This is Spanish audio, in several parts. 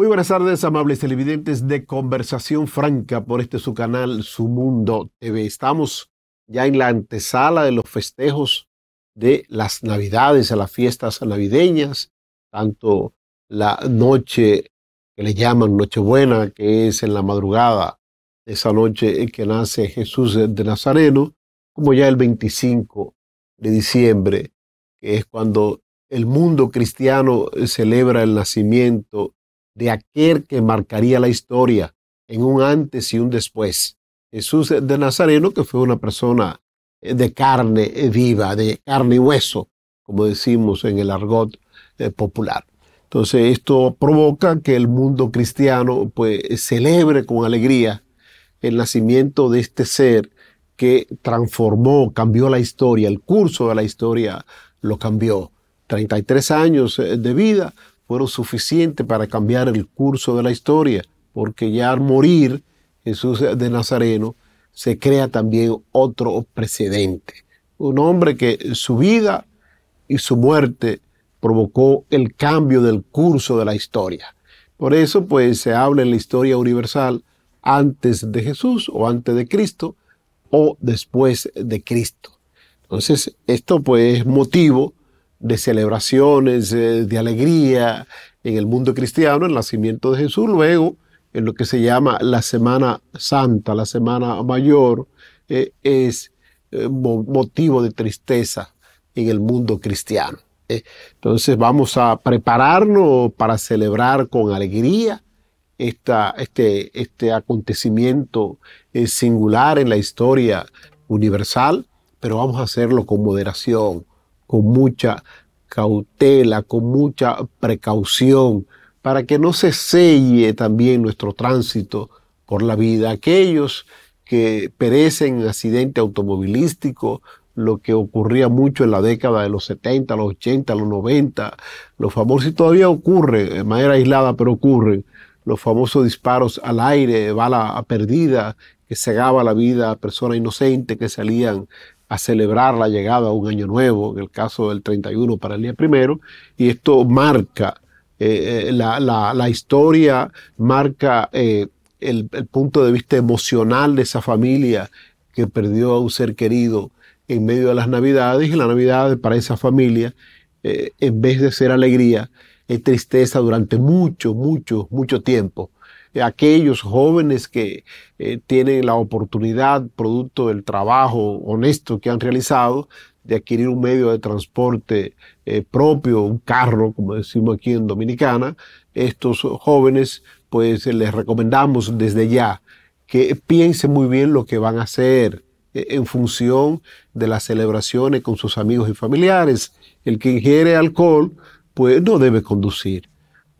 Muy buenas tardes, amables televidentes de Conversación Franca por este su canal, Su Mundo TV. Estamos ya en la antesala de los festejos de las Navidades, a las fiestas navideñas, tanto la noche que le llaman Nochebuena, que es en la madrugada, esa noche en que nace Jesús de Nazareno, como ya el 25 de diciembre, que es cuando el mundo cristiano celebra el nacimiento de aquel que marcaría la historia en un antes y un después. Jesús de Nazareno, que fue una persona eh, de carne eh, viva, de carne y hueso, como decimos en el argot eh, popular. Entonces esto provoca que el mundo cristiano pues, celebre con alegría el nacimiento de este ser que transformó, cambió la historia, el curso de la historia lo cambió. 33 años de vida fueron suficientes para cambiar el curso de la historia, porque ya al morir Jesús de Nazareno se crea también otro precedente. Un hombre que su vida y su muerte provocó el cambio del curso de la historia. Por eso, pues, se habla en la historia universal antes de Jesús o antes de Cristo o después de Cristo. Entonces, esto pues es motivo de celebraciones, eh, de alegría en el mundo cristiano, el nacimiento de Jesús, luego en lo que se llama la Semana Santa, la Semana Mayor, eh, es eh, motivo de tristeza en el mundo cristiano. Entonces vamos a prepararnos para celebrar con alegría esta, este, este, acontecimiento singular en la historia universal, pero vamos a hacerlo con moderación, con mucha cautela, con mucha precaución, para que no se selle también nuestro tránsito por la vida. Aquellos que perecen en accidente automovilístico, lo que ocurría mucho en la década de los 70, los 80, los 90, los famosos, y todavía ocurre, de manera aislada, pero ocurren, los famosos disparos al aire, bala perdida, que cegaba la vida a personas inocentes que salían a celebrar la llegada a un año nuevo, en el caso del 31 para el día primero, y esto marca eh, eh, la, historia, marca eh, el, punto de vista emocional de esa familia que perdió a un ser querido en medio de las navidades, y la navidad para esa familia, en vez de ser alegría, es tristeza durante mucho, mucho, mucho tiempo. Eh, aquellos jóvenes que eh, tienen la oportunidad, producto del trabajo honesto que han realizado, de adquirir un medio de transporte eh, propio, un carro, como decimos aquí en Dominicana, estos jóvenes, pues les recomendamos desde ya que piensen muy bien lo que van a hacer en función de las celebraciones con sus amigos y familiares. El que ingiere alcohol, pues no debe conducir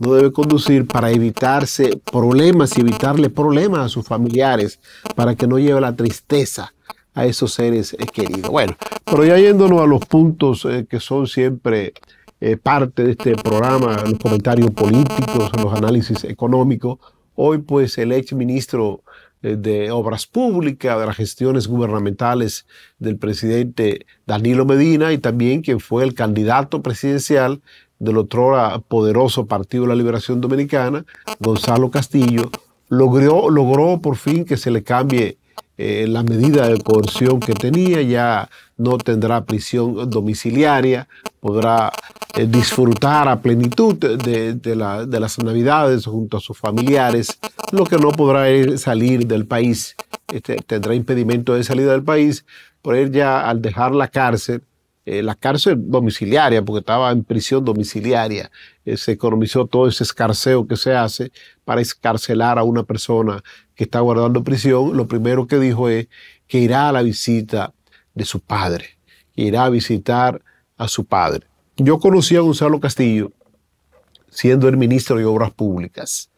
no debe conducir para evitarse problemas y evitarle problemas a sus familiares, para que no lleve la tristeza a esos seres eh, queridos. Bueno, pero ya yéndonos a los puntos eh, que son siempre eh, parte de este programa, los comentarios políticos, los análisis económicos, hoy pues el ex ministro de Obras Públicas, de las gestiones gubernamentales del presidente Danilo Medina y también quien fue el candidato presidencial del otro poderoso Partido de la Liberación Dominicana, Gonzalo Castillo, logró, logró por fin que se le cambie eh, la medida de coerción que tenía, ya no tendrá prisión domiciliaria, podrá eh, disfrutar a plenitud de, las navidades junto a sus familiares, lo que no podrá salir del país, este, tendrá impedimento de salida del país, por él ya al dejar la cárcel eh, la cárcel domiciliaria, porque estaba en prisión domiciliaria. Eh, se economizó todo ese escarceo que se hace para escarcelar a una persona que está guardando prisión. Lo primero que dijo es que irá a la visita de su padre, que irá a visitar a su padre. Yo conocí a Gonzalo Castillo siendo el ministro de Obras Públicas.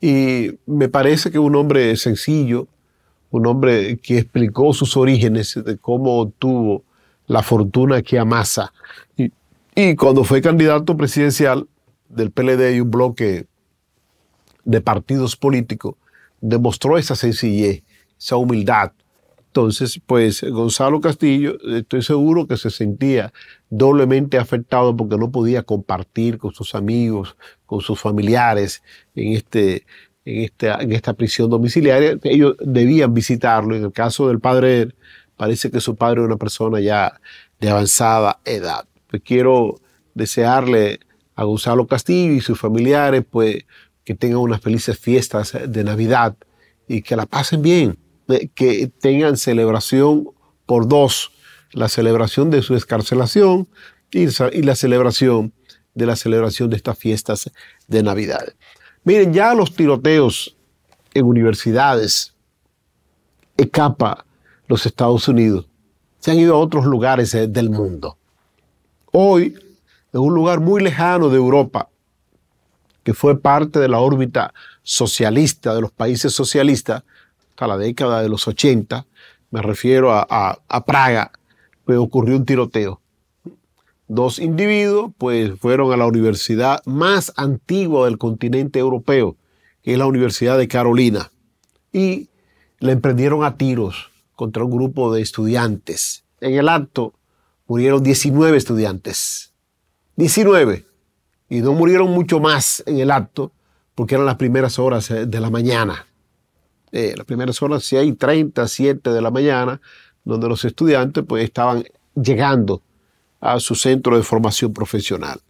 Y me parece que un hombre sencillo, un hombre que explicó sus orígenes de cómo obtuvo la fortuna que amasa. Y, cuando fue candidato presidencial del PLD y un bloque de partidos políticos, demostró esa sencillez, esa humildad. Entonces, pues Gonzalo Castillo, estoy seguro que se sentía doblemente afectado porque no podía compartir con sus amigos, con sus familiares en, este, en esta prisión domiciliaria. Ellos debían visitarlo. En el caso del padre Parece que su padre es una persona ya de avanzada edad. Pues quiero desearle a Gonzalo Castillo y sus familiares pues, que tengan unas felices fiestas de Navidad y que la pasen bien, eh, que tengan celebración por dos, la celebración de su escarcelación y, la celebración de la celebración de estas fiestas de Navidad. Miren, ya los tiroteos en universidades, ECAPA, los Estados Unidos, se han ido a otros lugares eh, del mundo. Hoy, en un lugar muy lejano de Europa, que fue parte de la órbita socialista, de los países socialistas, hasta la década de los 80, me refiero a, Praga, pues ocurrió un tiroteo. Dos individuos pues fueron a la universidad más antigua del continente europeo, que es la Universidad de Carolina, y le emprendieron a tiros contra un grupo de estudiantes. En el acto murieron 19 estudiantes. 19. Y no murieron mucho más en el acto porque eran las primeras horas eh, de la mañana. Eh, las primeras horas, si hay 37 de la mañana, donde los estudiantes pues, estaban llegando a su centro de formación profesional.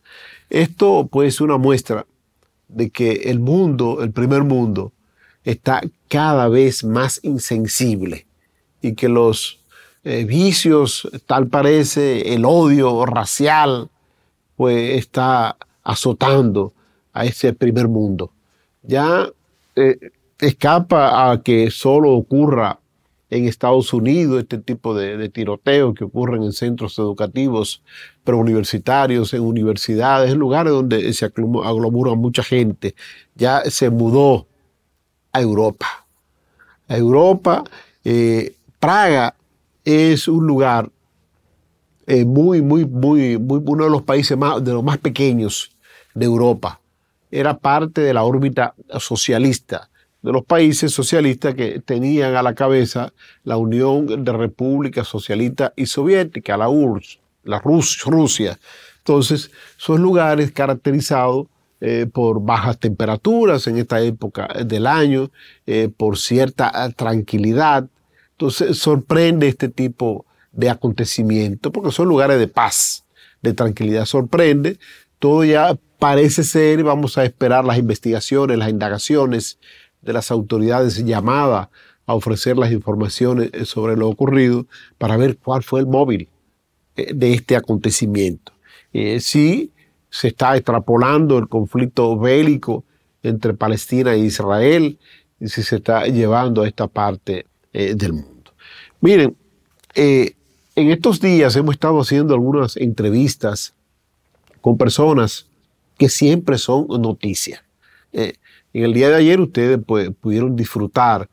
Esto pues es una muestra de que el mundo, el primer mundo, está cada vez más insensible y que los eh, vicios, tal parece, el odio racial, pues está azotando a ese primer mundo. Ya eh, escapa a que solo ocurra en Estados Unidos este tipo de, tiroteos que ocurren en centros educativos pero universitarios, en universidades, en lugares donde se aglomura mucha gente. Ya se mudó a Europa. A Europa, eh, Praga es un lugar eh, muy, muy, muy, muy, uno de los países más, de los más pequeños de Europa. Era parte de la órbita socialista, de los países socialistas que tenían a la cabeza la Unión de República Socialista y Soviética, la URSS, la Rusia. Entonces, son lugares caracterizados eh, por bajas temperaturas en esta época del año, eh, por cierta ah, tranquilidad, entonces sorprende este tipo de acontecimiento, porque son lugares de paz, de tranquilidad, sorprende. Todo ya parece ser, vamos a esperar las investigaciones, las indagaciones de las autoridades llamadas a ofrecer las informaciones sobre lo ocurrido para ver cuál fue el móvil eh, de este acontecimiento. Eh, si se está extrapolando el conflicto bélico entre Palestina e Israel y si se está llevando a esta parte eh, del mundo. Miren, eh, en estos días hemos estado haciendo algunas entrevistas con personas que siempre son noticia. Eh, en el día de ayer ustedes pudieron disfrutar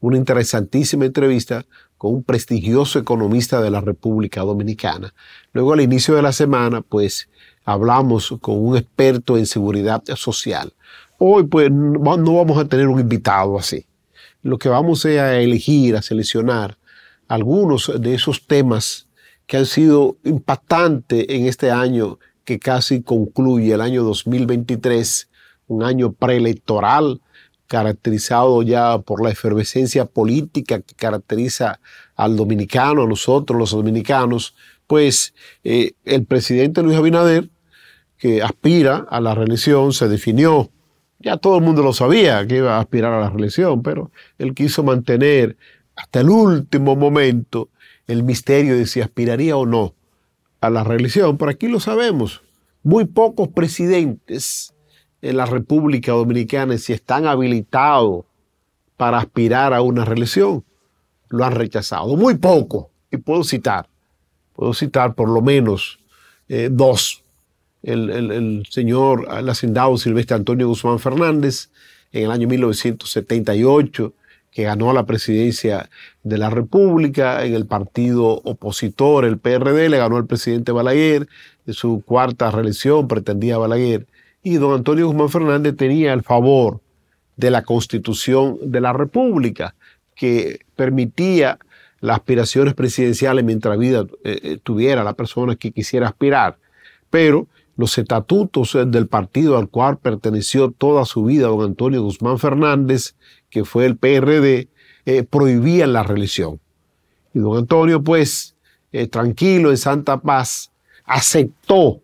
una interesantísima entrevista con un prestigioso economista de la República Dominicana. Luego al inicio de la semana, pues hablamos con un experto en seguridad social. Hoy pues no vamos a tener un invitado así lo que vamos a elegir, a seleccionar algunos de esos temas que han sido impactantes en este año que casi concluye el año 2023, un año preelectoral caracterizado ya por la efervescencia política que caracteriza al dominicano, a nosotros los dominicanos, pues eh, el presidente Luis Abinader, que aspira a la reelección, se definió ya todo el mundo lo sabía que iba a aspirar a la religión, pero él quiso mantener hasta el último momento el misterio de si aspiraría o no a la religión. Por aquí lo sabemos. Muy pocos presidentes en la República Dominicana si están habilitados para aspirar a una religión, Lo han rechazado. Muy poco. Y puedo citar, puedo citar por lo menos eh, dos el, señor, el hacendado Silvestre Antonio Guzmán Fernández, en el año 1978, que ganó la presidencia de la República en el partido opositor, el PRD, le ganó al presidente Balaguer, en su cuarta reelección pretendía Balaguer. Y don Antonio Guzmán Fernández tenía el favor de la Constitución de la República, que permitía las aspiraciones presidenciales mientras vida eh, eh, tuviera la persona que quisiera aspirar. Pero los estatutos eh, del partido al cual perteneció toda su vida don Antonio Guzmán Fernández, que fue el PRD, eh, prohibían la religión. Y don Antonio, pues, eh, tranquilo, en santa paz, aceptó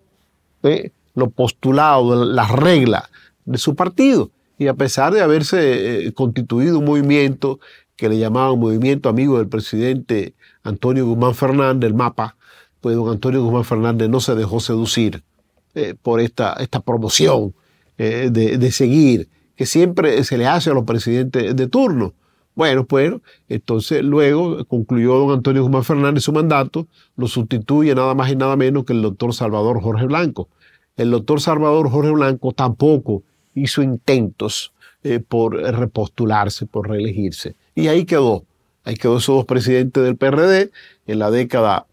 lo postulado, las reglas de su partido. Y a pesar de haberse constituido un movimiento que le llamaban Movimiento Amigo del Presidente Antonio Guzmán Fernández, el MAPA, pues don Antonio Guzmán Fernández no se dejó seducir eh, por esta, esta promoción eh, de, seguir que siempre se le hace a los presidentes de turno. Bueno, pues entonces luego concluyó don Antonio Guzmán Fernández su mandato, lo sustituye nada más y nada menos que el doctor Salvador Jorge Blanco. El doctor Salvador Jorge Blanco tampoco hizo intentos eh, por repostularse, por reelegirse. Y ahí quedó. Ahí quedó esos dos presidentes del PRD en la década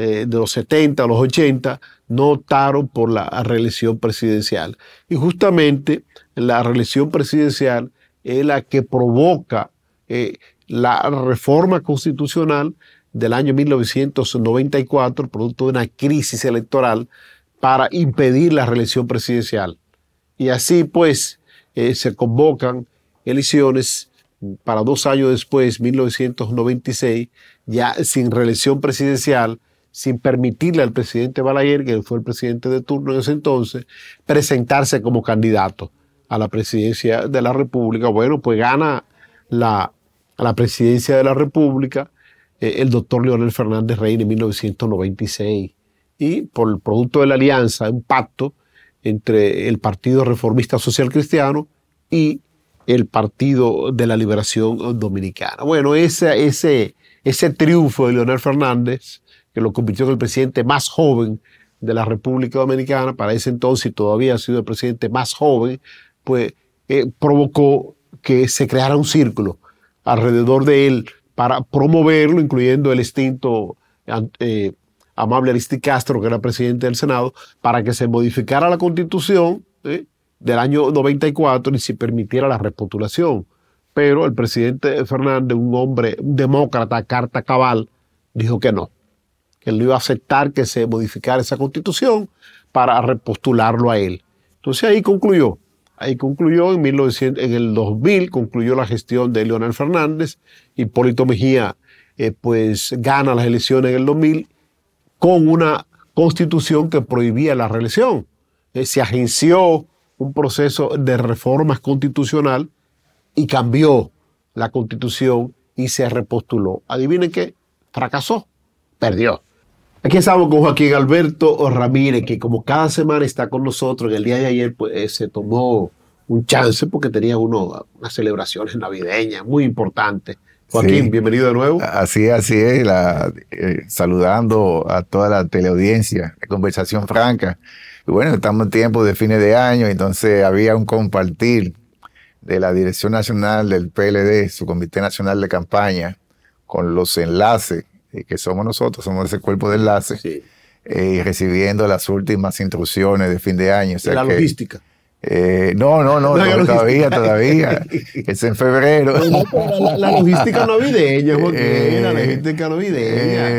eh, de los 70 a los 80 no optaron por la reelección presidencial. Y justamente la reelección presidencial es la que provoca eh, la reforma constitucional del año 1994, producto de una crisis electoral, para impedir la reelección presidencial. Y así pues eh, se convocan elecciones mm, para dos años después, 1996, ya sin reelección presidencial, sin permitirle al presidente Balaguer, que fue el presidente de turno en ese entonces, presentarse como candidato a la presidencia de la República. Bueno, pues gana la, la presidencia de la República eh, el doctor Leonel Fernández Rey en 1996. Y por el producto de la alianza, un pacto entre el Partido Reformista Social Cristiano y el Partido de la Liberación Dominicana. Bueno, ese, ese, ese triunfo de Leonel Fernández que lo convirtió en el presidente más joven de la República Dominicana, para ese entonces todavía ha sido el presidente más joven, pues eh, provocó que se creara un círculo alrededor de él para promoverlo, incluyendo el extinto eh, amable Aristi Castro, que era presidente del Senado, para que se modificara la constitución ¿eh? del año 94 y se permitiera la repotulación Pero el presidente Fernández, un hombre demócrata, carta cabal, dijo que no que él iba a aceptar que se modificara esa constitución para repostularlo a él. Entonces ahí concluyó, ahí concluyó en, el 2000, concluyó la gestión de Leonel Fernández, Hipólito Mejía eh, pues gana las elecciones en el 2000 con una constitución que prohibía la reelección. Eh, se agenció un proceso de reformas constitucional y cambió la constitución y se repostuló. Adivinen qué, fracasó, perdió. Aquí estamos con Joaquín Alberto Ramírez, que como cada semana está con nosotros, el día de ayer pues, eh, se tomó un chance porque tenía uno, unas celebraciones navideñas muy importantes. Joaquín, bienvenido de nuevo. Así, así es, eh, saludando a toda la teleaudiencia, la conversación franca. Y bueno, estamos en tiempo de fines de año, entonces había un compartir de la Dirección Nacional del PLD, su Comité Nacional de Campaña, con los enlaces eh, que somos nosotros, somos ese cuerpo de enlace, y eh, recibiendo las últimas instrucciones de fin de año. O la logística. no, no, no, todavía, todavía. es en eh, febrero. la, logística navideña, porque eh, la logística navideña.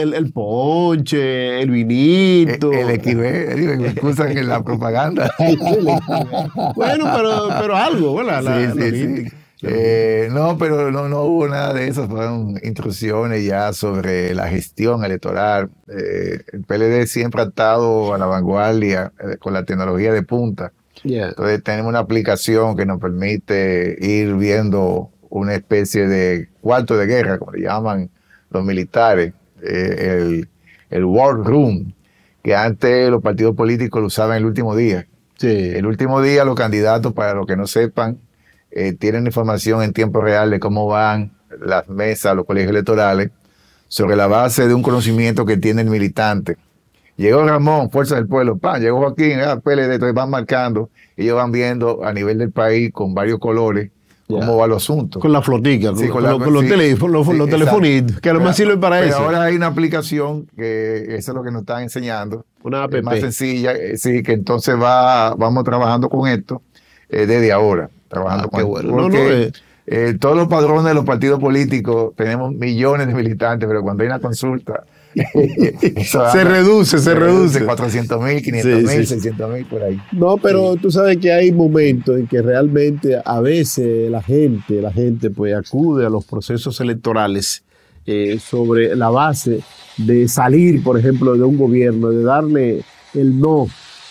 el, el, ponche, el vinito. El me excusan en la propaganda. bueno, pero, pero algo, ¿verdad? La, sí, sí, logística. Sí. Eh, no, pero no, no hubo nada de eso, fueron instrucciones ya sobre la gestión electoral. Eh, el PLD siempre ha estado a la vanguardia eh, con la tecnología de punta. Entonces tenemos una aplicación que nos permite ir viendo una especie de cuarto de guerra, como le llaman los militares, el, el War Room, que antes los partidos políticos lo usaban el último día. Sí. El último día los candidatos, para los que no sepan, eh, tienen información en tiempo real de cómo van las mesas, los colegios electorales, sobre la base de un conocimiento que tiene el militante. Llegó Ramón, Fuerza del Pueblo, pan, llegó Joaquín, ah, PLD, entonces van marcando, ellos van viendo a nivel del país con varios colores cómo va el asunto. Con la flotilla, con, los, teléfonos, los telefonitos, que sirve para eso. Ahora hay una aplicación que eso es lo que nos están enseñando. Una app. más sencilla, eh, sí, que entonces va, vamos trabajando con esto eh, desde ahora trabajando ah, con eh, todos los padrones de los partidos políticos tenemos millones de militantes, pero cuando hay una consulta. se reduce, se, reduce. cuatrocientos 400 mil, 500 mil, mil por ahí. No, pero tú sabes que hay momentos en que realmente a veces la gente, la gente pues acude a los procesos electorales eh, sobre la base de salir, por ejemplo, de un gobierno, de darle el no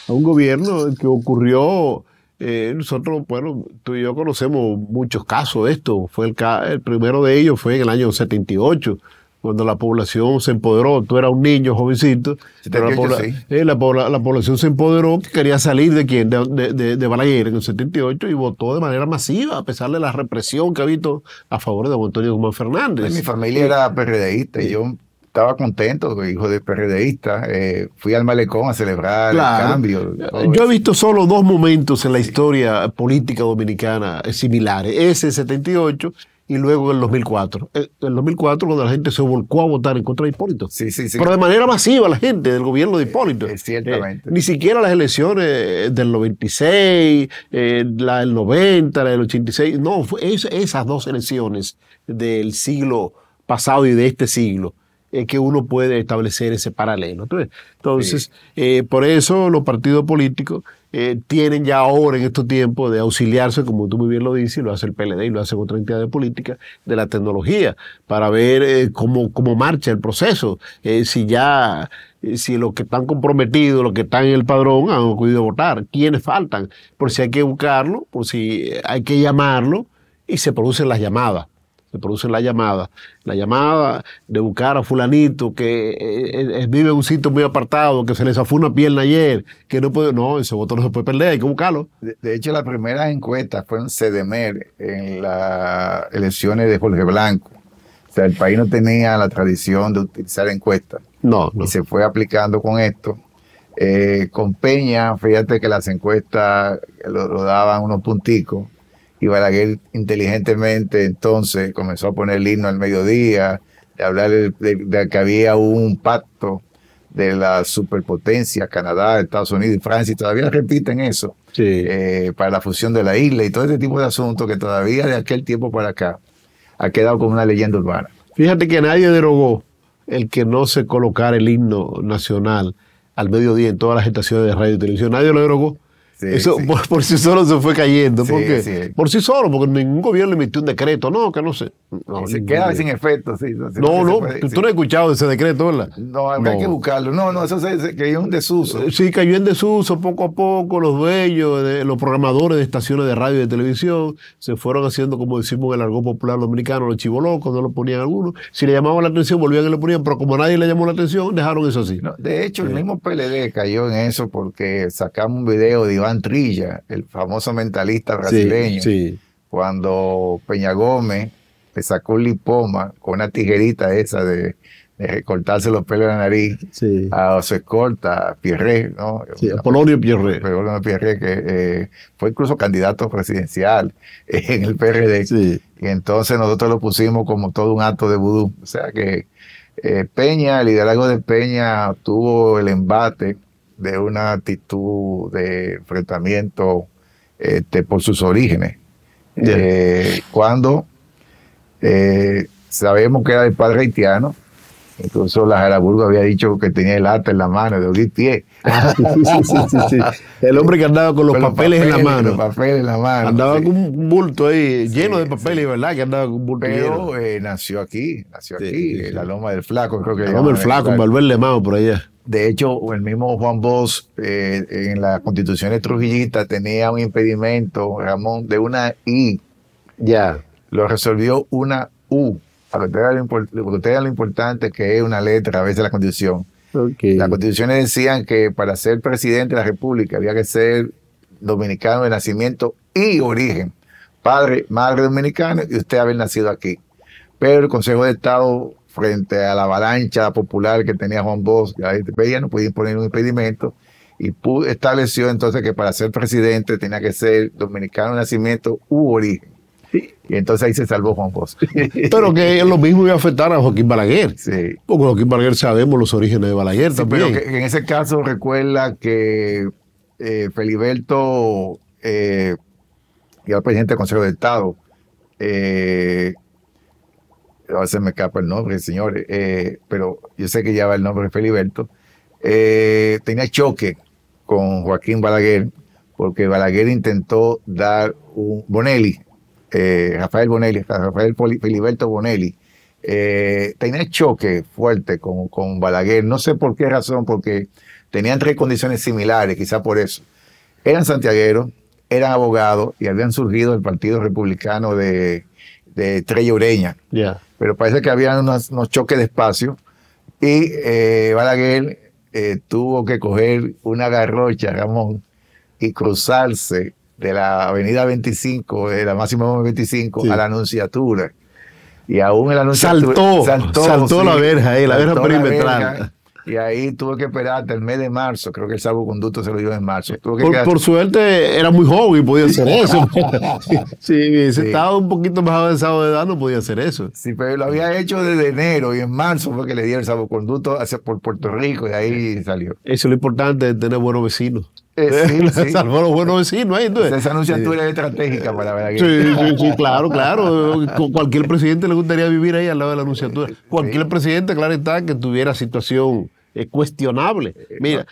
a un gobierno que ocurrió eh, nosotros, bueno, tú y yo conocemos muchos casos de esto. Fue el, el primero de ellos fue en el año 78, cuando la población se empoderó. Tú eras un niño jovencito, eh, la, población se empoderó, quería salir de quién, de, de, Balaguer en el 78 y votó de manera masiva, a pesar de la represión que ha habido a favor de Antonio Guzmán Fernández. Pues mi familia era eh, PRDista y yo estaba contento, hijo de PRDista. Eh, fui al malecón a celebrar el cambio. Yo he visto solo dos momentos en la historia política dominicana eh, similares. Ese 78 y luego en el 2004. Eh, en el 2004 cuando la gente se volcó a votar en contra de Hipólito. Sí, Pero de manera masiva la gente del gobierno de Hipólito. ni siquiera las elecciones del 96, la del 90, la del 86. No, esas dos elecciones del siglo pasado y de este siglo eh, que uno puede establecer ese paralelo. Entonces, eh, por eso los partidos políticos eh, tienen ya ahora en estos tiempos de auxiliarse, como tú muy bien lo dices, y lo hace el PLD y lo hacen entidad entidades política de la tecnología, para ver cómo, marcha el proceso, si ya, si los que están comprometidos, los que están en el padrón han podido votar, quiénes faltan, por si hay que buscarlo, por si hay que llamarlo, y se producen las llamadas. Se produce la llamada. La llamada de buscar a fulanito que eh, eh, eh, vive en un sitio muy apartado, que se le zafó una pierna ayer, que no puede, no, ese voto no se puede perder, hay que buscarlo. De, hecho, las primeras encuestas fueron CDMER en las elecciones de Jorge Blanco. O sea, el país no tenía la tradición de utilizar encuestas. No, no. Y se fue aplicando con esto. con Peña, fíjate que las encuestas lo, lo daban unos punticos y Balaguer inteligentemente entonces comenzó a poner el himno al mediodía, de hablar de, que había un pacto de la superpotencia Canadá, Estados Unidos y Francia, y todavía repiten eso, eh, para la fusión de la isla y todo ese tipo de asuntos que todavía de aquel tiempo para acá ha quedado como una leyenda urbana. Fíjate que nadie derogó el que no se colocara el himno nacional al mediodía en todas las estaciones de radio y televisión, nadie lo derogó eso Por, sí solo se fue cayendo. porque, por sí solo, porque ningún gobierno emitió un decreto, no, que no sé. se queda sin efecto, sí. No, no, tú no has escuchado ese decreto, ¿verdad? No, hay que buscarlo. No, no, eso se, cayó en desuso. Eh, sí, cayó en desuso poco a poco. Los dueños, los programadores de estaciones de radio y de televisión se fueron haciendo, como decimos el argot popular dominicano, los chivolocos, no lo ponían algunos. Si le llamaban la atención, volvían y lo ponían, pero como nadie le llamó la atención, dejaron eso así. de hecho, el mismo PLD cayó en eso porque sacamos un video de Iván Antrilla, el famoso mentalista brasileño, cuando Peña Gómez le sacó un lipoma con una tijerita esa de, de los pelos de la nariz se corta su a Pierre, ¿no? Polonio Pierre. que eh, fue incluso candidato presidencial en el PRD. Y entonces nosotros lo pusimos como todo un acto de vudú. O sea que eh, Peña, el liderazgo de Peña tuvo el embate de una actitud de enfrentamiento este, por sus orígenes. Eh, cuando eh, sabemos que era el padre haitiano, entonces la Jaraburgo había dicho que tenía el arte en la mano, de Odis pie. sí, sí, sí, El hombre que andaba con los, papeles, en la mano. papeles en la mano. Andaba con un bulto ahí lleno de papeles, ¿verdad? Que andaba con un bulto. Pero eh, nació aquí, nació aquí, en la Loma del Flaco, creo que. La Loma del Flaco, en Valverde Mao, por allá. De hecho, el mismo Juan Bosch eh, en la constitución de Trujillita tenía un impedimento, Ramón, de una I. Ya. Lo resolvió una U para que ustedes vean lo, importante que es una letra a veces la constitución. Las constituciones decían que para ser presidente de la República había que ser dominicano de nacimiento y origen. Padre, madre dominicana y usted haber nacido aquí. Pero el Consejo de Estado, frente a la avalancha popular que tenía Juan Bosch, ahí no podía imponer un impedimento y estableció entonces que para ser presidente tenía que ser dominicano de nacimiento u origen. Y entonces ahí se salvó Juan José Pero que lo mismo iba a afectar a Joaquín Balaguer. Sí. Porque Joaquín Balaguer sabemos los orígenes de Balaguer también. Pero en ese caso recuerda que eh, Feliberto, eh, era presidente del Consejo de Estado, eh, a veces me escapa el nombre, señores, eh, pero yo sé que lleva el nombre de Feliberto, tenía choque con Joaquín Balaguer, porque Balaguer intentó dar un, Bonelli eh, Rafael Bonelli, Rafael Filiberto Bonelli, eh, tenía choque fuerte con, Balaguer, no sé por qué razón, porque tenían tres condiciones similares, quizá por eso. Eran santiagueros, eran abogados y habían surgido el Partido Republicano de, de Pero parece que había unos, choques de espacio y eh, Balaguer tuvo que coger una garrocha, Ramón, y cruzarse de la avenida 25, de la máxima 25, a la anunciatura. Y aún el anunciatura. Saltó, saltó, eh, la verja, ahí, la verja perimetral. Y ahí tuve que esperar hasta el mes de marzo. Creo que el salvoconducto se lo dio en marzo. por, suerte era muy joven y podía hacer eso. sí, si estaba un poquito más avanzado de edad, no podía hacer eso. Sí, pero lo había hecho desde enero y en marzo fue que le dieron el salvoconducto hacia por Puerto Rico y ahí salió. Eso es lo importante tener buenos vecinos. Eh, eh, los buenos vecinos Esa anunciatura es estratégica para ver aquí. Sí, sí, claro, claro. Cualquier presidente le gustaría vivir ahí al lado de la anunciatura. Cualquier presidente, claro está, que tuviera situación eh, cuestionable. Mira.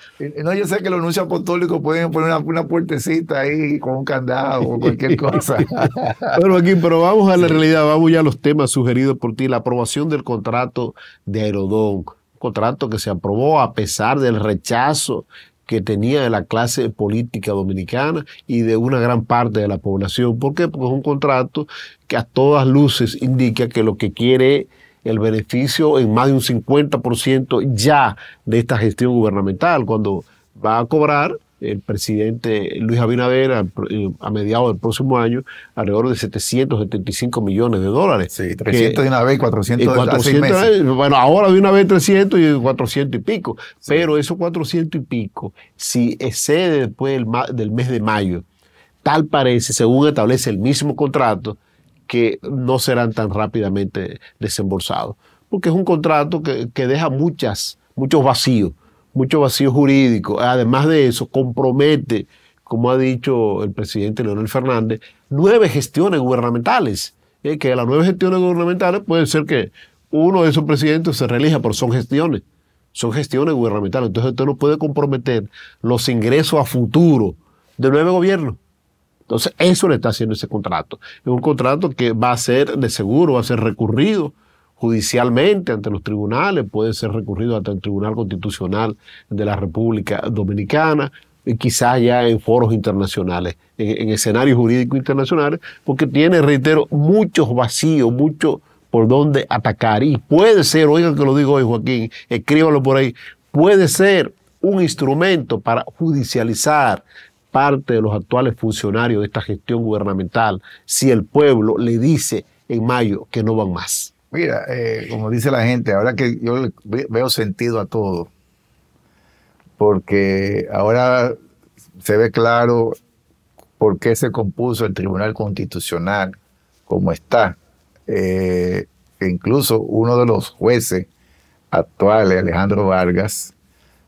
No, yo sé que los anuncios apostólicos pueden poner una, puertecita ahí con un candado o cualquier cosa. bueno, aquí, pero vamos a la realidad, vamos ya a los temas sugeridos por ti. La aprobación del contrato de Aerodón, contrato que se aprobó a pesar del rechazo que tenía de la clase política dominicana y de una gran parte de la población. ¿Por qué? Porque es un contrato que a todas luces indica que lo que quiere el beneficio en más de un 50% ya de esta gestión gubernamental, cuando va a cobrar el presidente Luis Abinader eh, a, mediados del próximo año alrededor de 775 millones de dólares. Sí, 300 de una vez, 400, 400 meses. Bueno, ahora de una vez 300 y 400 y pico. Pero esos 400 y pico, si excede después del, mes de mayo, tal parece, según establece el mismo contrato, que no serán tan rápidamente desembolsados. Porque es un contrato que, que deja muchas, muchos vacíos mucho vacío jurídico. Además de eso, compromete, como ha dicho el presidente Leonel Fernández, nueve gestiones gubernamentales. Eh, que las nueve gestiones gubernamentales puede ser que uno de esos presidentes se reelija, pero son gestiones. Son gestiones gubernamentales. Entonces usted no puede comprometer los ingresos a futuro del nuevo gobierno. Entonces, eso le está haciendo ese contrato. Es un contrato que va a ser de seguro, va a ser recurrido judicialmente ante los tribunales, puede ser recurrido ante el Tribunal Constitucional de la República Dominicana, y eh, quizás ya en foros internacionales, en, escenarios jurídicos internacionales, porque tiene, reitero, muchos vacíos, mucho por donde atacar. Y puede ser, oigan que lo digo hoy, Joaquín, escríbalo por ahí, puede ser un instrumento para judicializar parte de los actuales funcionarios de esta gestión gubernamental si el pueblo le dice en mayo que no van más. Mira, eh, como dice la gente, ahora que yo veo sentido a todo, porque ahora se ve claro por qué se compuso el Tribunal Constitucional como está. Eh, e incluso uno de los jueces actuales, Alejandro Vargas,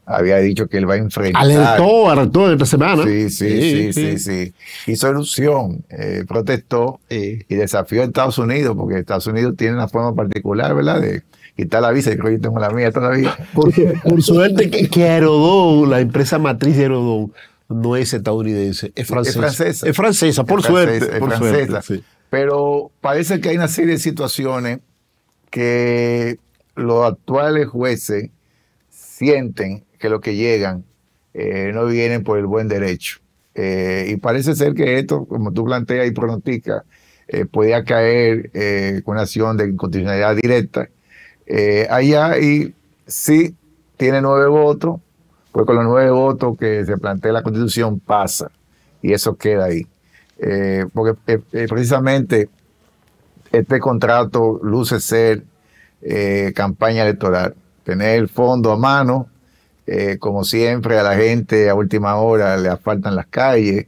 había dicho que él va a enfrentar. Alertó, alertó esta semana. Sí, sí, sí, sí, sí. Hizo ilusión, eh, protestó y desafió a Estados Unidos, porque Estados Unidos tiene una forma particular, ¿verdad? De quitar la visa, creo que yo tengo la mía todavía. Por, por suerte que, Aerodón, la empresa matriz de Aerodón, no es estadounidense, es francesa. Es francesa. Es francesa, por suerte. por suerte, Pero parece que hay una serie de situaciones que los actuales jueces sienten que los que llegan eh, no vienen por el buen derecho. Eh, y parece ser que esto, como tú planteas y pronosticas, eh, podía caer eh, con una acción de inconstitucionalidad directa allá y si tiene nueve votos, pues con los nueve votos que se plantea la constitución pasa y eso queda ahí. porque precisamente este contrato luce ser campaña electoral, tener el fondo a mano eh, como siempre, a la gente a última hora le asfaltan las calles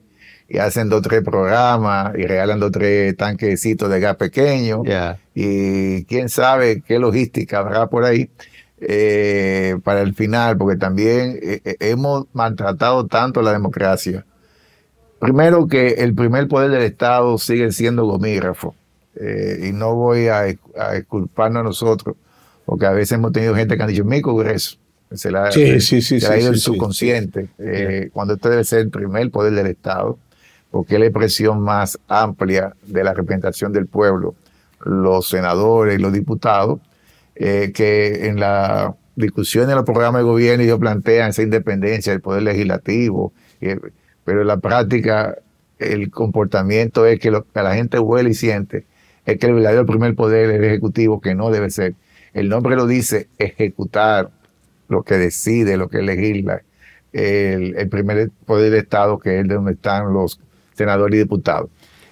y hacen dos tres programas y regalan dos tres tanquecitos de gas pequeño. Y quién sabe qué logística habrá por ahí eh, para el final, porque también eh, hemos maltratado tanto la democracia. Primero que el primer poder del Estado sigue siendo gomígrafo. y no voy a, a, a nosotros, porque a veces hemos tenido gente que ha dicho, mi Congreso, se ha ido el subconsciente, eh, cuando este debe ser el primer poder del Estado, porque es la expresión más amplia de la representación del pueblo, los senadores y los diputados, eh, que en la discusión en los programas de gobierno ellos plantean esa independencia del poder legislativo, pero en la práctica el comportamiento es que lo la gente huele y siente es que el verdadero primer poder es el ejecutivo, que no debe ser. El nombre lo dice, ejecutar, lo que decide, lo que legisla el, primer poder de Estado, que es de donde están los senadores y diputados.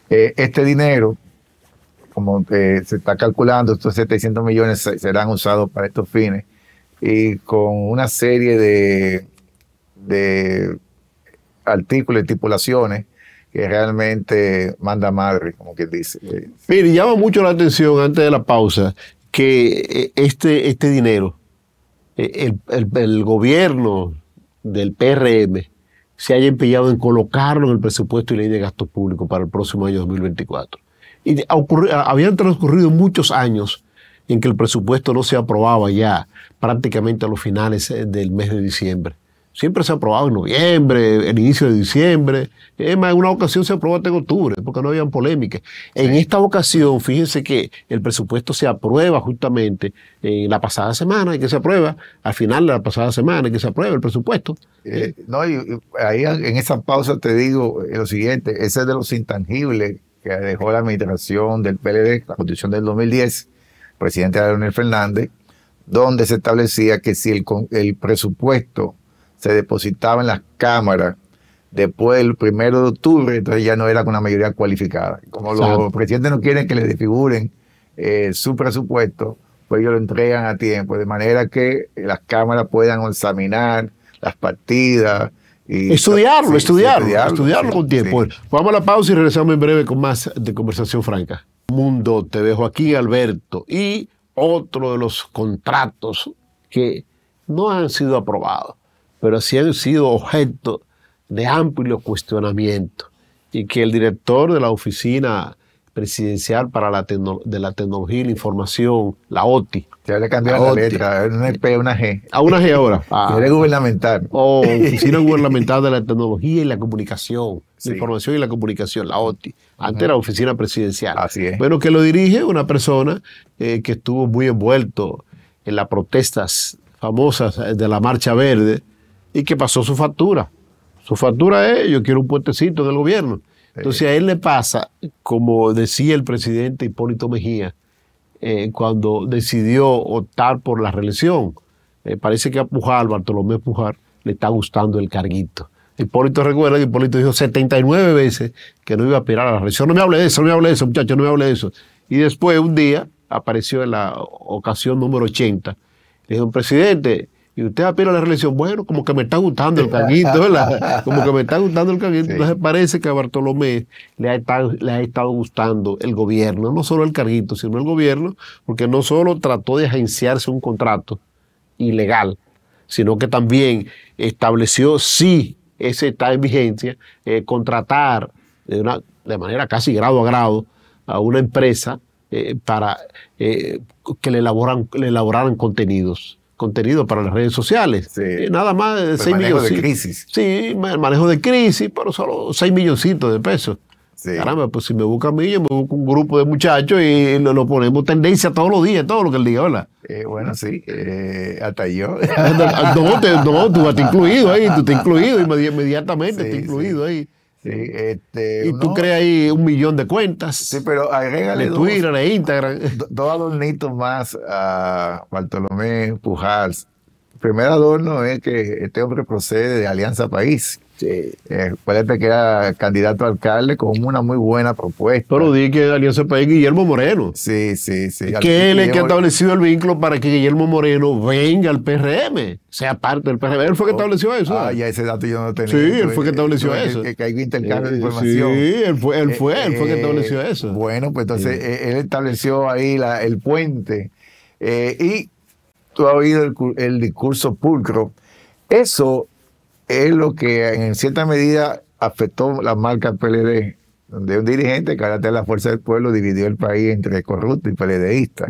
Eh, este dinero, como eh, se está calculando, estos 700 millones serán usados para estos fines y con una serie de, artículos y estipulaciones que realmente manda madre, como quien dice. Mire, llama mucho la atención antes de la pausa que eh, este, este dinero el, gobierno del PRM se haya empeñado en colocarlo en el presupuesto y ley de gastos públicos para el próximo año 2024. Y habían transcurrido muchos años en que el presupuesto no se aprobaba ya prácticamente a los finales eh, del mes de diciembre. Siempre se ha aprobado en noviembre, el inicio de diciembre. Es más, en una ocasión se aprobó hasta en octubre, porque no habían polémica. En esta ocasión, fíjense que el presupuesto se aprueba justamente en la pasada semana, y que se aprueba al final de la pasada semana, y que se aprueba el presupuesto. Eh, no, y, ahí en esa pausa te digo eh, lo siguiente, ese es de los intangibles que dejó la administración del PLD, la constitución del 2010, presidente Leonel Fernández, donde se establecía que si el, el presupuesto se depositaba en las cámaras después del primero de octubre, entonces ya no era con una mayoría cualificada. Como los presidentes no quieren que les desfiguren eh, su presupuesto, pues ellos lo entregan a tiempo, de manera que las cámaras puedan examinar las partidas. Y estudiarlo, estudiarlo, estudiarlo, con tiempo. Vamos a la pausa y regresamos en breve con más de Conversación Franca. Mundo, te dejo aquí, Alberto. Y otro de los contratos que no han sido aprobados pero sí han sido objeto de amplios cuestionamientos y que el director de la Oficina Presidencial para la de la Tecnología y la Información, la OTI. se le cambiado la, letra, una eh, P, una G. A ah, una G ahora. Ah. gubernamental. O oh, Oficina Gubernamental de la Tecnología y la Comunicación, la Información y la Comunicación, la OTI. Antes era Oficina Presidencial. Así es. Bueno, que lo dirige una persona eh, que estuvo muy envuelto en las protestas famosas de la Marcha Verde y que pasó su factura. Su factura es, yo quiero un puentecito del gobierno. Entonces a él le pasa, como decía el presidente Hipólito Mejía, eh, cuando decidió optar por la reelección, eh, parece que a Pujar, Bartolomé Pujar, le está gustando el carguito. Hipólito recuerda que Hipólito dijo 79 veces que no iba a aspirar a la reelección. No me hable de eso, no me hable de eso, muchacho, no me hable de eso. Y después, un día, apareció en la ocasión número 80. Le dijo, presidente, y usted apela a la relación, bueno, como que me está gustando el carguito, ¿verdad? Como que me está gustando el carguito, Entonces parece que a Bartolomé le ha, estado, le ha estado gustando el gobierno, no solo el carguito, sino el gobierno, porque no solo trató de agenciarse un contrato ilegal, sino que también estableció, sí, ese está en vigencia, eh, contratar de, una, de manera casi grado a grado a una empresa eh, para eh, que le, elaboran, le elaboraran contenidos contenido para las redes sociales. Nada más de 6 millones. Manejo de crisis. Sí, manejo de crisis, pero solo 6 milloncitos de pesos. Caramba, pues si me busca a mí, yo me busco un grupo de muchachos y lo, ponemos tendencia todos los días, todo lo que el día ¿verdad? Eh, bueno, sí, eh, hasta yo. no, no, tú estás incluido ahí, tú estás incluido inmediatamente, incluido ahí este, y tú creas ahí un millón de cuentas. Sí, pero agrégale. De Twitter, dos, de Instagram. Dos adornitos más a Bartolomé Pujals primer adorno es que este hombre procede de Alianza País. Sí. Eh, que era candidato a alcalde con una muy buena propuesta. Pero di que Alianza País Guillermo Moreno. Sí, sí, sí. Que él es que ha establecido el vínculo para que Guillermo Moreno venga al PRM, sea parte del PRM. Él fue que oh, estableció eso. Ah, ya ese dato yo no tenía. Sí, él fue que estableció eso. Que, hay intercambio de eh, información. Sí, él fue, él eh, fue, él fue que eh, estableció eso. Bueno, pues entonces él estableció ahí el puente. y ha oído el, discurso pulcro. Eso es lo que en cierta medida afectó la marca PLD, donde un dirigente, ahora de la fuerza del pueblo, dividió el país entre corrupto y PLDista.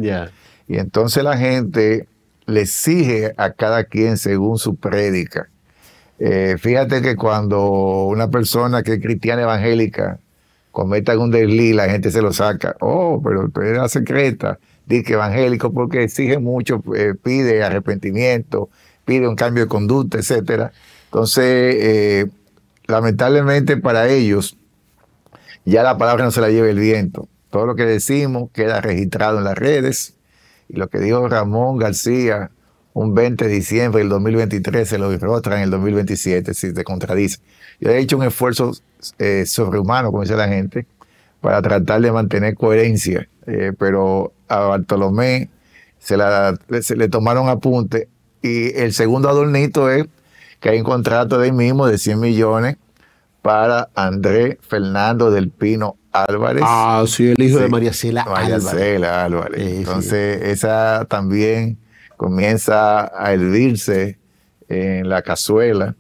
Y entonces la gente le exige a cada quien según su prédica. Eh, fíjate que cuando una persona que es cristiana evangélica cometa algún desliz, la gente se lo saca. Oh, pero tú eres la secreta que evangélico, porque exige mucho, eh, pide arrepentimiento, pide un cambio de conducta, etcétera. Entonces, eh, lamentablemente para ellos, ya la palabra no se la lleva el viento. Todo lo que decimos queda registrado en las redes. Y lo que dijo Ramón García un 20 de diciembre del 2023 se lo rostra en el 2027, si te contradice. Yo he hecho un esfuerzo eh, sobrehumano, como dice la gente, para tratar de mantener coherencia eh, pero a Bartolomé se, le tomaron apunte. Y el segundo adornito es que hay un contrato de mismo de 100 millones para Andrés Fernando del Pino Álvarez. Ah, sí, el hijo de María Cela María Álvarez. Álvarez. Entonces, esa también comienza a hervirse en la cazuela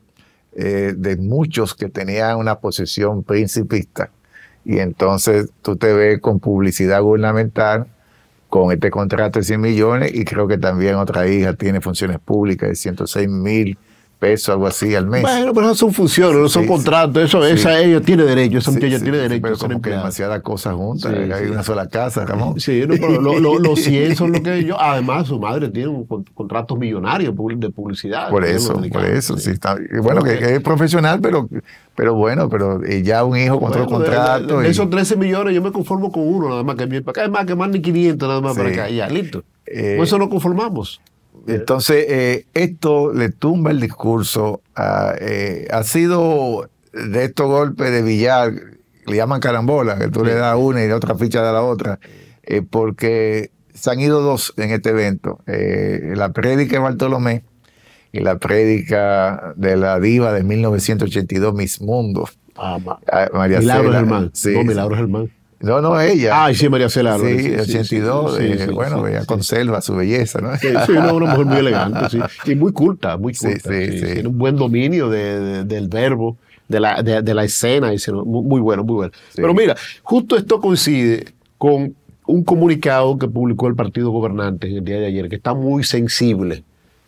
eh, de muchos que tenían una posición principista y entonces tú te ves con publicidad gubernamental, con este contrato de 100 millones y creo que también otra hija tiene funciones públicas de 106 mil peso, algo así al mes. Bueno, pero eso son funciones, no son contratos, eso, esa ellos tiene derecho, esa muchacha tiene derecho. Pero como que demasiadas cosas juntas, hay una sola casa, Ramón. Sí, pero los 100 son lo que yo, además su madre tiene un contratos millonarios de publicidad. Por eso, por eso, sí, está, bueno, que, es profesional, pero, pero bueno, pero eh, ya un hijo con otro contrato. De, esos 13 millones yo me conformo con uno nada más, que para acá es más que más ni 500 nada más para acá, ya, listo. Por eh, eso nos conformamos. Entonces, eh, esto le tumba el discurso. Eh, ha sido de estos golpes de billar, le llaman carambola, que tú le das una y la otra ficha da la otra, eh, porque se han ido dos en este evento. la prédica de Bartolomé y la prédica de la diva de 1982, Miss Mundo. Ah, María Germán. Sí, no, Germán. No, no, ella. Ah, sí, María Celaro. Sí, 82. Eh, bueno, ella conserva su belleza, ¿no? Sí, una, una, mujer muy elegante, sí. y muy culta, muy culta. Tiene un buen dominio del verbo, de la, de, la escena. Muy, muy, bueno, muy bueno. Pero mira, justo esto coincide con un comunicado que publicó el partido gobernante el día de ayer, que está muy sensible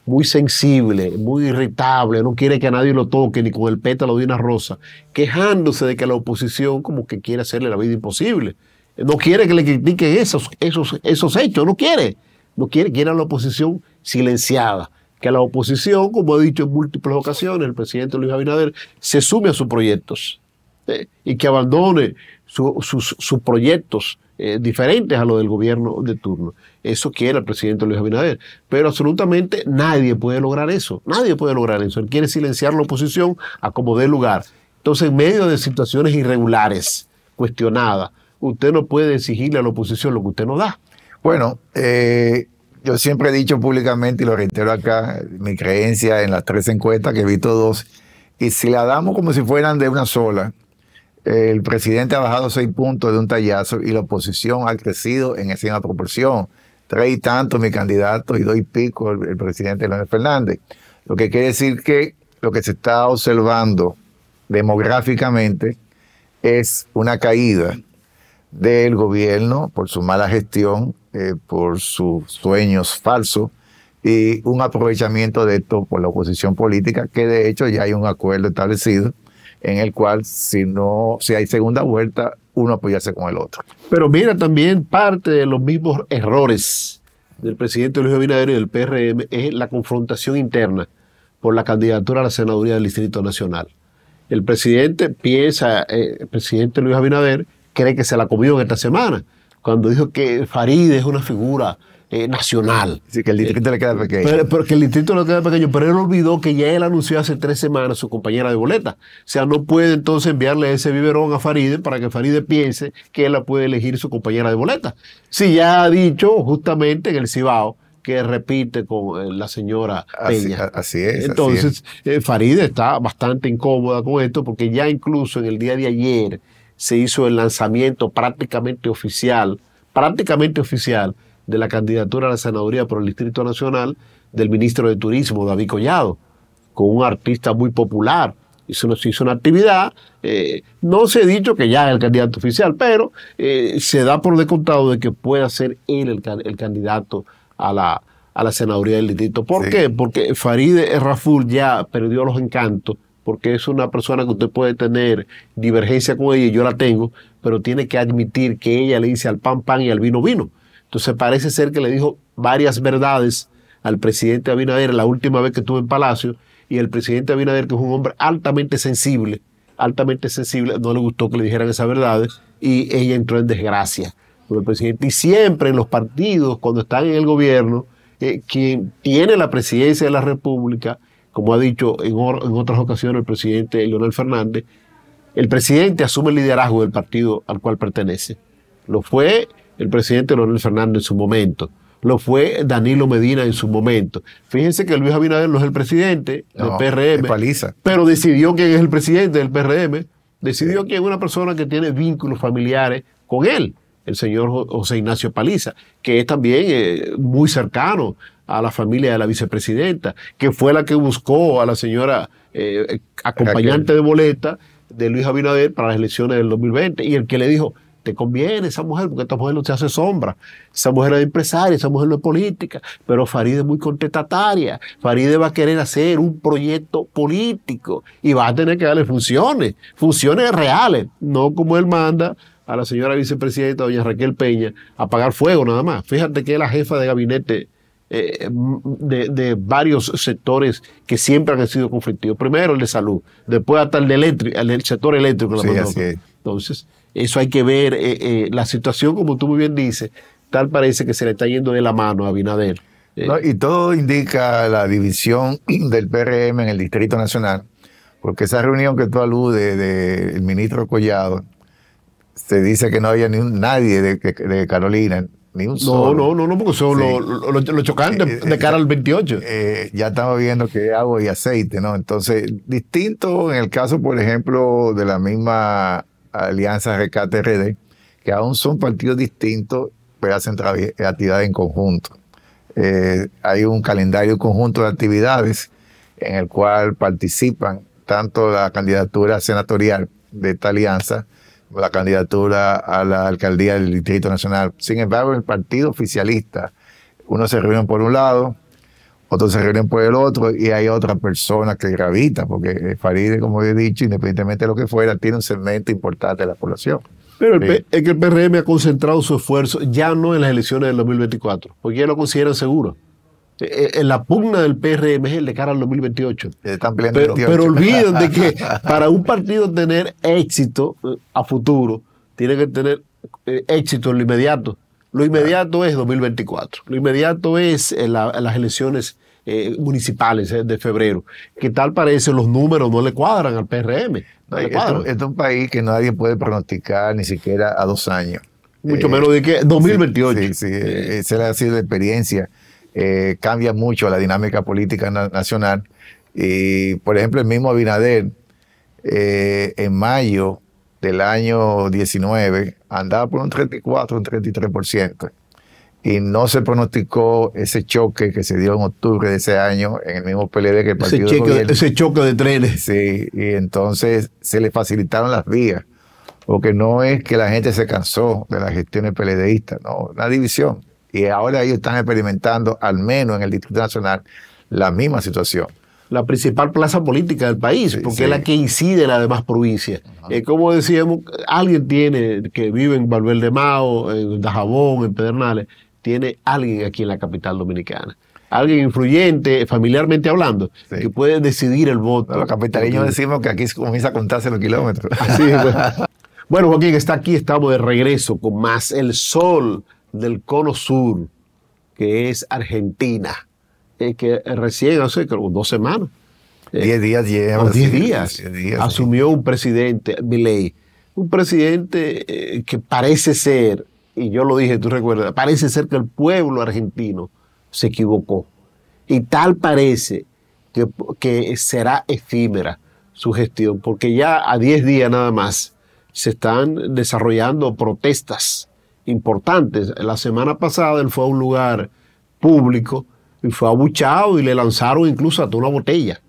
muy sensible, muy irritable, no quiere que a nadie lo toque, ni con el pétalo de una rosa, quejándose de que la oposición como que quiere hacerle la vida imposible. No quiere que le critiquen esos, esos, esos hechos, no quiere. No quiere, que a la oposición silenciada. Que la oposición, como ha dicho en múltiples ocasiones, el presidente Luis Abinader, se sume a sus proyectos ¿eh? y que abandone sus, sus proyectos eh, diferentes a lo del gobierno de turno. Eso quiere el presidente Luis Abinader. Pero absolutamente nadie puede lograr eso. Nadie puede lograr eso. Él quiere silenciar la oposición a como dé lugar. Entonces, en medio de situaciones irregulares, cuestionadas, usted no puede exigirle a la oposición lo que usted no da. Bueno, eh, yo siempre he dicho públicamente y lo reitero acá, mi creencia en las tres encuestas que he visto dos, y si la damos como si fueran de una sola, el presidente ha bajado seis puntos de un tallazo y la oposición ha crecido en esa proporción. Tres y tanto mi candidato y doy pico el, presidente Leónel Fernández. Lo que quiere decir que lo que se está observando demográficamente es una caída del gobierno por su mala gestión, eh, por sus sueños falsos y un aprovechamiento de esto por la oposición política, que de hecho ya hay un acuerdo establecido en el cual si no, si hay segunda vuelta, uno apoyarse con el otro. Pero mira también parte de los mismos errores del presidente Luis Abinader y del PRM es la confrontación interna por la candidatura a la senaduría del Distrito Nacional. El presidente piensa, eh, el presidente Luis Abinader cree que se la comió en esta semana, cuando dijo que Farid es una figura eh, nacional. Sí, eh, que el distrito le queda pequeño. Pero, él olvidó que ya él anunció hace tres semanas su compañera de boleta. O sea, no puede entonces enviarle ese biberón a Faride para que Faride piense que él la puede elegir su compañera de boleta. Si ya ha dicho justamente en el Cibao que repite con eh, la señora Peña. Así es. Entonces, así Faride está bastante incómoda con esto porque ya incluso en el día de ayer se hizo el lanzamiento prácticamente oficial, prácticamente oficial de la candidatura a la senaduría por el Distrito Nacional del ministro de Turismo, David Collado, con un artista muy popular. Hizo, nos hizo una actividad, eh, no se ha dicho que ya es el candidato oficial, pero eh, se da por descontado de que pueda ser él el, candidato a la, a la senaduría del distrito. ¿Por qué? Porque Faride Rafur ya perdió los encantos, porque es una persona que usted puede tener divergencia con ella, y yo la tengo, pero tiene que admitir que ella le dice al pan pan y al vino vino. Entonces parece ser que le dijo varias verdades al presidente Abinader la última vez que estuvo en Palacio y el presidente Abinader, que es un hombre altamente sensible, altamente sensible, no le gustó que le dijeran esas verdades y ella entró en desgracia con el presidente. Y siempre en los partidos, cuando están en el gobierno, eh, quien tiene la presidencia de la República, como ha dicho en, en otras ocasiones el presidente Leonel Fernández, el presidente asume el liderazgo del partido al cual pertenece. Lo fue el presidente Leonel Fernández en su momento. Lo fue Danilo Medina en su momento. Fíjense que Luis Abinader no es el presidente del PRM. Pero decidió quién es el presidente del PRM. Decidió quién es una persona que tiene vínculos familiares con él, el señor José Ignacio Paliza, que es también eh, muy cercano a la familia de la vicepresidenta, que fue la que buscó a la señora eh, acompañante de boleta de Luis Abinader para las elecciones del 2020 y el que le dijo, te conviene esa mujer, porque esta mujer no te hace sombra. Esa mujer es empresaria, esa mujer no es política, pero Faride es muy contestataria. Faride va a querer hacer un proyecto político y va a tener que darle funciones, funciones reales, no como él manda a la señora vicepresidenta, doña Raquel Peña, a pagar fuego nada más. Fíjate que es la jefa de gabinete eh, de, varios sectores que siempre han sido conflictivos. Primero el de salud, después hasta el, del eléctrico, el sector eléctrico. Entonces, eso hay que ver eh, eh, la situación, como tú muy bien dices, tal parece que se le está yendo de la mano a Abinader. Eh, y todo indica la división del PRM en el Distrito Nacional, porque esa reunión que tú aludes del ministro Collado, se dice que no había ni nadie de, Carolina, ni un solo. No, no, no, porque son los chocantes de cara al 28. ya estamos viendo que agua y aceite, ¿no? Entonces, distinto en el caso, por ejemplo, de la misma Alianza Rescate RD, que aún son partidos distintos, pero hacen actividades en conjunto. Eh, hay un calendario conjunto de actividades en el cual participan tanto la candidatura senatorial de esta alianza como la candidatura a la alcaldía del Distrito Nacional. Sin embargo, el partido oficialista, uno se reúne por un lado, otros se reúnen por el otro y hay otra persona que gravita, porque Faride, como he dicho, independientemente de lo que fuera, tiene un segmento importante de la población. Pero es que el PRM ha concentrado su esfuerzo ya no en las elecciones del 2024, porque ya lo consideran seguro. E, e, en la pugna del PRM es el de cara al 2028. pero, olviden de que para un partido tener éxito eh, a futuro, tiene que tener eh, éxito en lo inmediato. Lo inmediato es 2024. Lo inmediato es eh, las elecciones eh, municipales eh, de febrero. ¿Qué tal parece? Los números no le cuadran al PRM. es un país que nadie puede pronosticar ni siquiera a dos años. Mucho menos de que 2028. Sí, sí, esa ha sido la experiencia. cambia mucho la dinámica política nacional. Y, por ejemplo, el mismo Abinader, en mayo del año 19, andaba por un 34, un 33%. Y no se pronosticó ese choque que se dio en octubre de ese año en el mismo PLD que el partido ese, ese choque de trenes. Sí, y entonces se le facilitaron las vías. Porque no es que la gente se cansó de las gestiones PLDistas, no, la división. Y ahora ellos están experimentando, al menos en el Distrito Nacional, la misma situación la principal plaza política del país, porque es la que incide en las demás provincias. Eh, como decíamos, alguien tiene, que vive en Valverde Mao, en Dajabón, en Pedernales, tiene alguien aquí en la capital dominicana alguien influyente, familiarmente hablando, que puede decidir el voto. los capitalinos decimos que aquí comienza a contarse los kilómetros. bueno. bueno, Joaquín, está aquí, estamos de regreso con más el sol del cono sur, que es Argentina. Eh, que recién, hace dos semanas. 10 eh, diez días días. asumió un presidente, Milei, un presidente eh, que parece ser, y yo lo dije, tú recuerdas, parece ser que el pueblo argentino se equivocó. Y tal parece que, que será efímera su gestión, porque ya a 10 días nada más se están desarrollando protestas importantes. La semana pasada él fue a un lugar público y fue abuchado y le lanzaron incluso hasta una botella.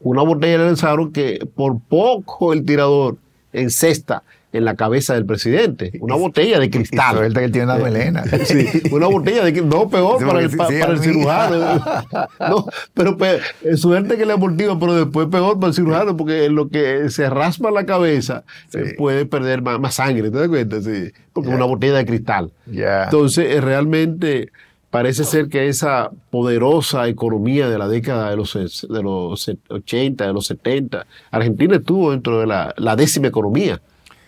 Una botella le lanzaron que por poco el tirador encesta en la cabeza del presidente. Una botella de cristal. suerte que tiene una eh, melena. una botella de cristal. No, peor para el, cirujano. No, pero eh, suerte que le amortigua, pero después peor para el cirujano, porque lo que se raspa la cabeza eh, puede perder más, sangre, ¿te das cuenta? Sí, porque una botella de cristal. Entonces, realmente Parece ser que esa poderosa economía de la década de los, de los 80, de los 70, Argentina estuvo dentro de la, décima economía.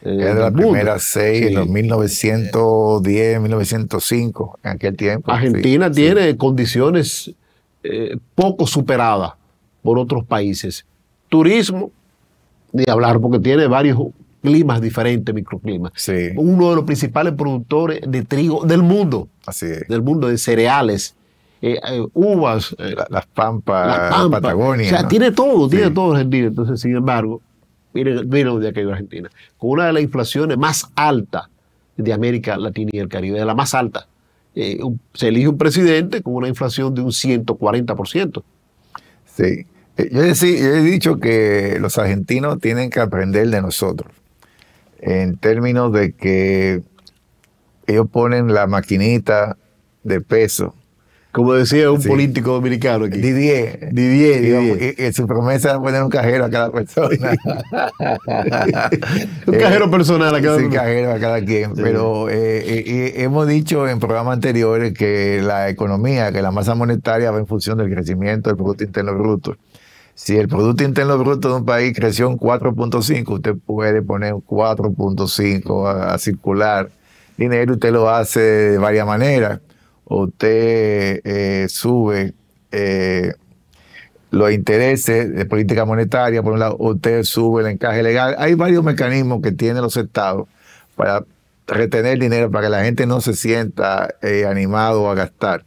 Eh, Era de las primeras seis en los 1910, 1905, en aquel tiempo. Argentina tiene condiciones eh, poco superadas por otros países. Turismo, ni hablar, porque tiene varios climas diferentes, microclimas. Uno de los principales productores de trigo del mundo. Así Del mundo de cereales. Eh, eh, uvas, eh, las pampas, Patagonia. O sea, tiene todo, tiene todo Argentina. Entonces, sin embargo, miren, miren dónde ha caído Argentina. Con una de las inflaciones más altas de América Latina y el Caribe, de la más alta. se elige un presidente con una inflación de un 140%. Sí. Yo he, yo he dicho que los argentinos tienen que aprender de nosotros en términos de que ellos ponen la maquinita de peso. Como decía un político dominicano aquí. Didier. Didier. Digamos, su promesa era poner un cajero a cada persona. un cajero eh, personal a cada sí, cajero a cada quien. Pero eh, eh, hemos dicho en programas anteriores que la economía, que la masa monetaria va en función del crecimiento del Producto Interno Bruto. Si el Producto Interno Bruto de un país creció en 4.5, usted puede poner 4.5 a, circular dinero, usted lo hace de varias maneras. Usted eh, sube eh, los intereses de política monetaria, por un lado, usted sube el encaje legal. Hay varios mecanismos que tienen los estados para retener dinero, para que la gente no se sienta eh, animado a gastar.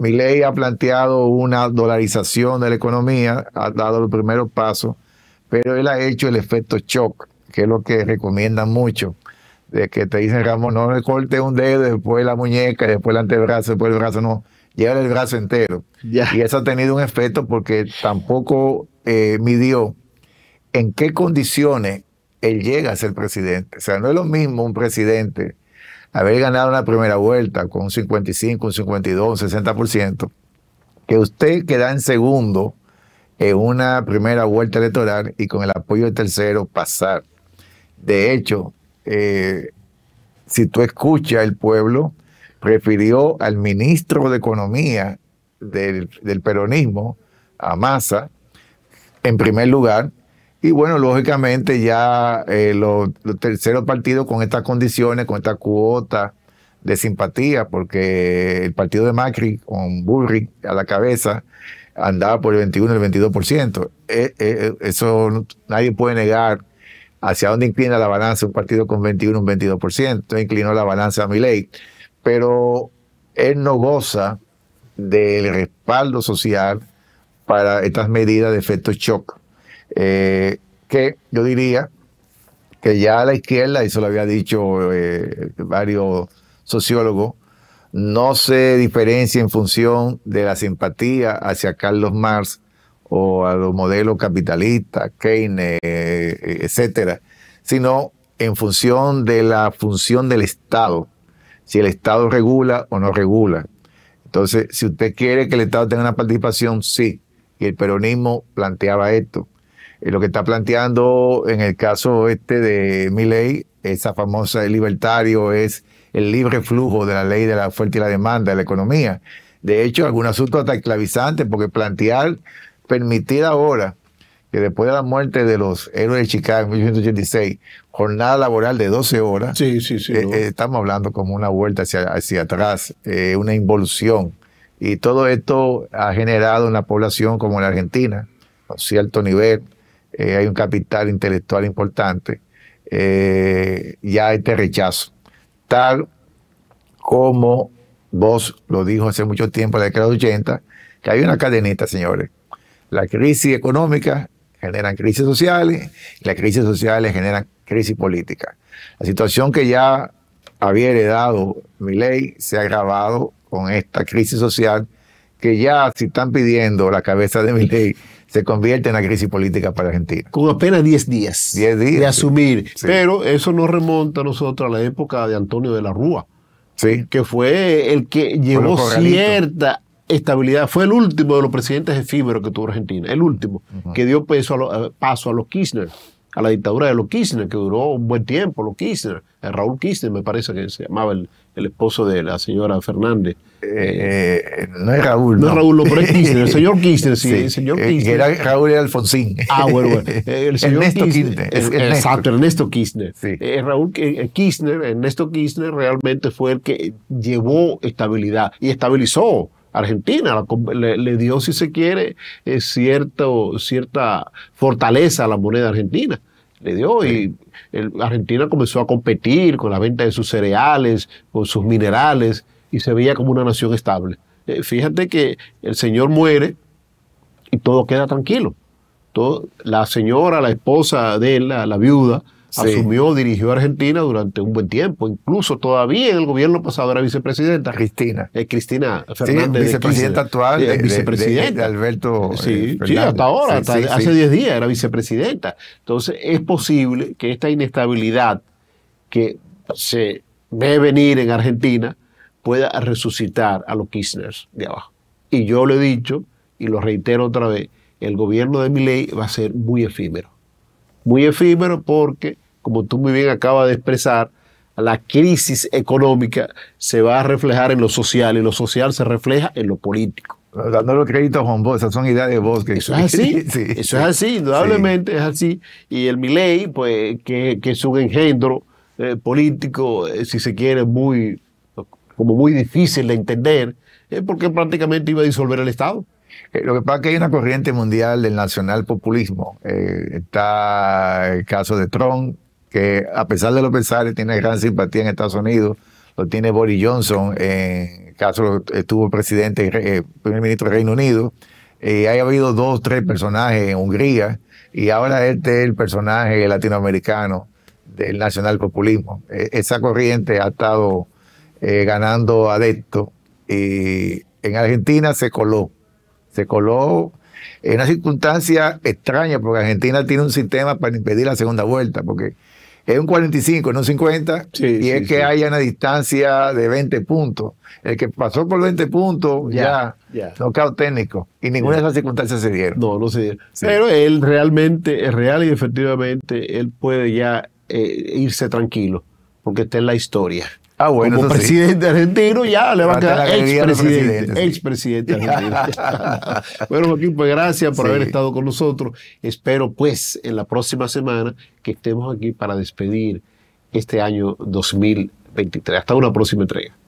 Mi ley ha planteado una dolarización de la economía, ha dado los primeros pasos, pero él ha hecho el efecto shock, que es lo que recomiendan mucho, de que te dicen, Ramón, no le corte un dedo, después la muñeca, después el antebrazo, después el brazo, no, lleva el brazo entero. Y eso ha tenido un efecto porque tampoco eh, midió en qué condiciones él llega a ser presidente. O sea, no es lo mismo un presidente haber ganado una primera vuelta con un 55, un 52, un 60%, que usted queda en segundo en una primera vuelta electoral y con el apoyo de tercero pasar. De hecho, eh, si tú escuchas, el pueblo prefirió al ministro de Economía del, del peronismo, a Massa, en primer lugar, y bueno, lógicamente ya eh, los, terceros partidos con estas condiciones, con esta cuota de simpatía, porque el partido de Macri con Bullrich a la cabeza andaba por el 21 el 22%. Eh, eh, eso nadie puede negar hacia dónde inclina la balanza un partido con 21 un 22%. Entonces inclinó la balanza a Milei. Pero él no goza del respaldo social para estas medidas de efecto shock eh, que yo diría que ya la izquierda, y se lo había dicho eh, varios sociólogos, no se diferencia en función de la simpatía hacia Carlos Marx o a los modelos capitalistas, Keynes, eh, etcétera, sino en función de la función del Estado, si el Estado regula o no regula. Entonces, si usted quiere que el Estado tenga una participación, sí, y el peronismo planteaba esto. Eh, lo que está planteando en el caso este de ley, esa famosa libertario, es el libre flujo de la ley de la oferta y la demanda de la economía. De hecho, algún asunto hasta esclavizante, porque plantear, permitir ahora que después de la muerte de los héroes de Chicago en 1886, jornada laboral de 12 horas, eh, eh, estamos hablando como una vuelta hacia, atrás, una involución. Y todo esto ha generado una población como la Argentina, a cierto nivel, eh, hay un capital intelectual importante, eh, ya este rechazo. Tal como vos lo dijo hace mucho tiempo, en la década de 80, que hay una cadenita, señores. La crisis económica genera crisis sociales, y las crisis sociales generan crisis política. La situación que ya había heredado mi ley se ha agravado con esta crisis social que ya se están pidiendo la cabeza de mi ley se convierte en la crisis política para Argentina. Con apenas 10 días, días de asumir. Pero eso nos remonta a nosotros a la época de Antonio de la Rúa, sí. que fue el que llevó cierta estabilidad. Fue el último de los presidentes efímeros que tuvo Argentina, el último, que dio a paso a los Kirchner, a la dictadura de los Kirchner, que duró un buen tiempo, los Kirchner, eh, Raúl Kirchner me parece que se llamaba el esposo de la señora Fernández. Eh, eh, no es Raúl. No, Raúl, pero es Kirchner, el señor Kirchner, sí, señor eh, Era Raúl Alfonsín. Ah, El señor Ernesto Ernesto. Exacto, Ernesto Kirchner. Ernesto Kirchner realmente fue el que llevó estabilidad y estabilizó. Argentina le, dio, si se quiere, cierto, cierta fortaleza a la moneda argentina. Le dio y Argentina comenzó a competir con la venta de sus cereales, con sus minerales y se veía como una nación estable. Eh, fíjate que el señor muere y todo queda tranquilo. la señora, la esposa de él, la, viuda, asumió, dirigió a Argentina durante un buen tiempo. Incluso todavía en el gobierno pasado era vicepresidenta. Cristina. Eh, Cristina Fernández. vicepresidenta actual. De, vicepresidenta. Alberto. Eh, sí, sí, hasta ahora, hace 10 días era vicepresidenta. Entonces, es posible que esta inestabilidad que se ve venir en Argentina pueda resucitar a los Kirchner de abajo. Y yo lo he dicho y lo reitero otra vez, el gobierno de Milei va a ser muy efímero. Muy efímero porque, como tú muy bien acabas de expresar, la crisis económica se va a reflejar en lo social y lo social se refleja en lo político. Dándole crédito a Juan Bosch, esas son ideas de Bosque. Eso es así, eso es así, indudablemente es así. Y el Milei, pues, que, es un engendro eh, político, eh, si se quiere, muy, como muy difícil de entender, es porque prácticamente iba a disolver el Estado. Eh, lo que pasa es que hay una corriente mundial del nacionalpopulismo. Eh, está el caso de Trump, que a pesar de los pesares tiene gran simpatía en Estados Unidos. Lo tiene Boris Johnson, en el caso estuvo presidente, eh, primer ministro del Reino Unido. Eh, ha habido dos, tres personajes en Hungría. Y ahora este es el personaje latinoamericano del nacionalpopulismo. esa corriente ha estado eh, ganando adeptos. Y en Argentina se coló, se coló en una circunstancia extraña, porque Argentina tiene un sistema para impedir la segunda vuelta, porque es un 45, no un 50, y es que haya una distancia de 20 puntos. El que pasó por 20 puntos ya, no cao técnico, y ninguna de esas circunstancias se dieron. No, no se Pero él realmente, es real y efectivamente, él puede ya eh, irse tranquilo, porque está en la historia. Ah, bueno, Como presidente argentino ya le va a quedar expresidente. Expresidente argentino. bueno, Joaquín, pues gracias por haber estado con nosotros. Espero, pues, en la próxima semana que estemos aquí para despedir este año 2023. Hasta una próxima entrega.